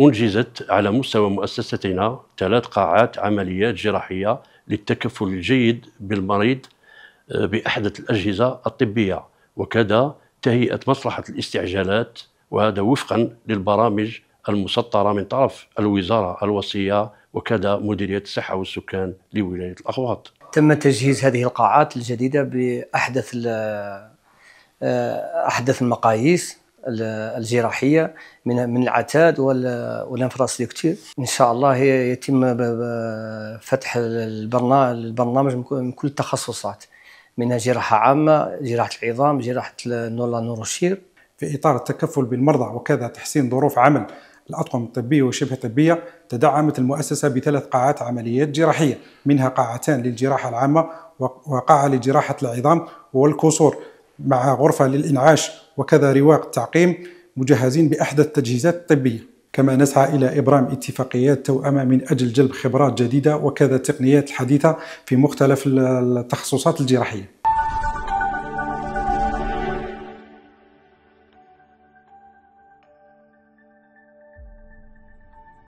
أنجزت على مستوى مؤسستنا ثلاث قاعات عمليات جراحية للتكفل الجيد بالمريض آه، بأحدث الأجهزة الطبية وكذا تهيئة مصلحة الاستعجالات وهذا وفقا للبرامج المسطرة من طرف الوزارة الوصية وكذا مديرية الصحة والسكان لولاية الأغواط تم تجهيز هذه القاعات الجديدة بأحدث آه، أحدث المقاييس الجراحيه من من العتاد والانفراستركتور ان شاء الله يتم فتح البرنامج البرنامج من كل التخصصات منها جراحه عامه جراحه العظام جراحه النولا نوروشير في اطار التكفل بالمرضى وكذا تحسين ظروف عمل الأطقم الطبية وشبه الطبية تدعمت المؤسسة بثلاث قاعات عمليات جراحية منها قاعتان للجراحة العامة وقاعة لجراحة العظام والكسور مع غرفة للإنعاش وكذا رواق التعقيم مجهزين بأحدث التجهيزات الطبية كما نسعى إلى إبرام اتفاقيات توأمة من أجل جلب خبرات جديدة وكذا التقنيات الحديثة في مختلف التخصصات الجراحية